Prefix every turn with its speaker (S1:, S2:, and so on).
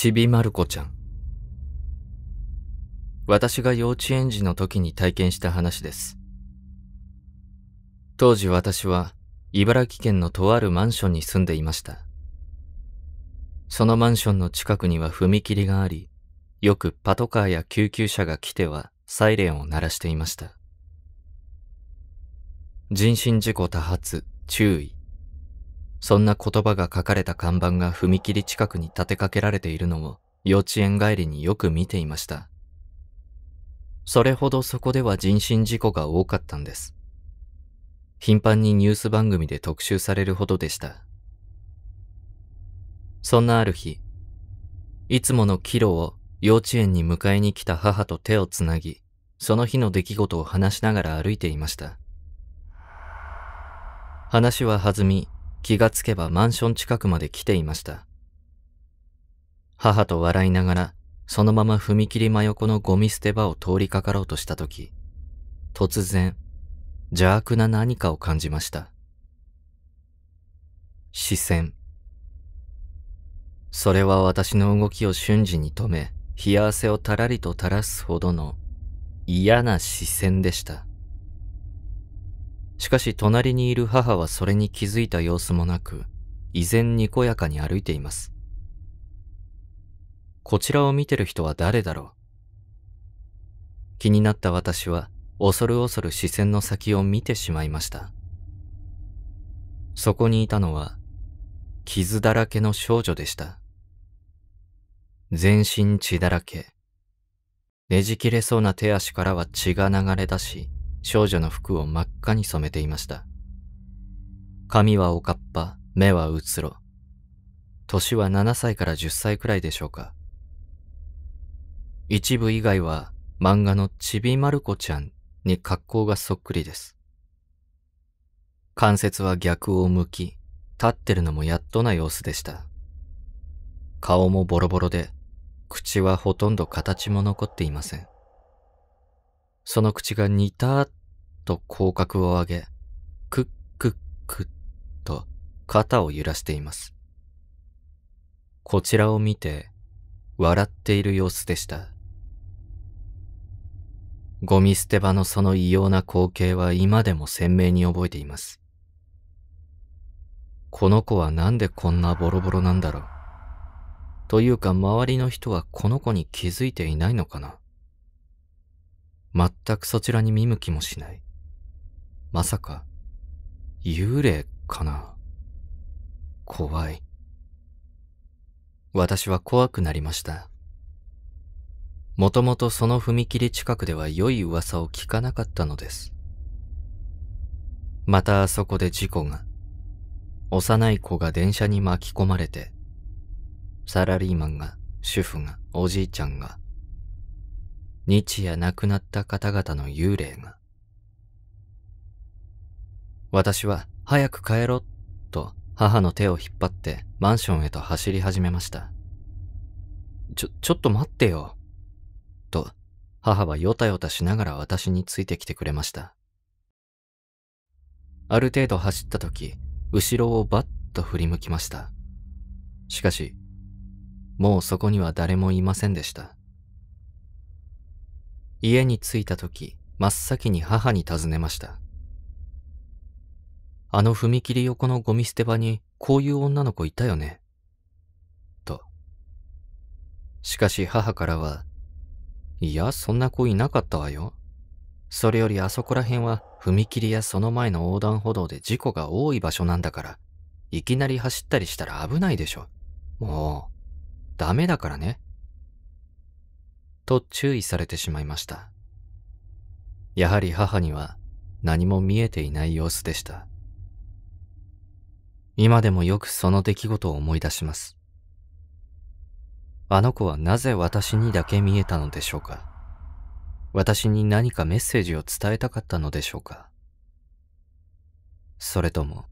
S1: ちびまる子ちゃん。私が幼稚園児の時に体験した話です。当時私は茨城県のとあるマンションに住んでいました。そのマンションの近くには踏切があり、よくパトカーや救急車が来てはサイレンを鳴らしていました。人身事故多発、注意。そんな言葉が書かれた看板が踏切近くに立てかけられているのを幼稚園帰りによく見ていました。それほどそこでは人身事故が多かったんです。頻繁にニュース番組で特集されるほどでした。そんなある日、いつものキロを幼稚園に迎えに来た母と手をつなぎ、その日の出来事を話しながら歩いていました。話は弾み、気がつけばマンション近くまで来ていました。母と笑いながら、そのまま踏切真横のゴミ捨て場を通りかかろうとした時、突然、邪悪な何かを感じました。視線。それは私の動きを瞬時に止め、冷や汗をたらりと垂らすほどの嫌な視線でした。しかし隣にいる母はそれに気づいた様子もなく、依然にこやかに歩いています。こちらを見てる人は誰だろう気になった私は恐る恐る視線の先を見てしまいました。そこにいたのは傷だらけの少女でした。全身血だらけ。ねじ切れそうな手足からは血が流れ出し、少女の服を真っ赤に染めていました。髪はおかっぱ、目はうつろ。年は7歳から10歳くらいでしょうか。一部以外は漫画のちびまる子ちゃんに格好がそっくりです。関節は逆を向き、立ってるのもやっとな様子でした。顔もボロボロで、口はほとんど形も残っていません。その口がニターっと口角を上げ、クックックッと肩を揺らしています。こちらを見て、笑っている様子でした。ゴミ捨て場のその異様な光景は今でも鮮明に覚えています。この子はなんでこんなボロボロなんだろう。というか周りの人はこの子に気づいていないのかな。全くそちらに見向きもしない。まさか、幽霊かな怖い。私は怖くなりました。もともとその踏切近くでは良い噂を聞かなかったのです。またあそこで事故が、幼い子が電車に巻き込まれて、サラリーマンが、主婦が、おじいちゃんが、日夜亡くなった方々の幽霊が、私は早く帰ろうと母の手を引っ張ってマンションへと走り始めました。ちょ、ちょっと待ってよ。と母はよたよたしながら私についてきてくれました。ある程度走った時、後ろをバッと振り向きました。しかし、もうそこには誰もいませんでした。家に着いた時、真っ先に母に尋ねました。あの踏切横のゴミ捨て場にこういう女の子いたよね。と。しかし母からは、いや、そんな子いなかったわよ。それよりあそこら辺は踏切やその前の横断歩道で事故が多い場所なんだから、いきなり走ったりしたら危ないでしょ。もう、ダメだからね。と注意されてしまいました。やはり母には何も見えていない様子でした。今でもよくその出来事を思い出します。あの子はなぜ私にだけ見えたのでしょうか私に何かメッセージを伝えたかったのでしょうかそれとも、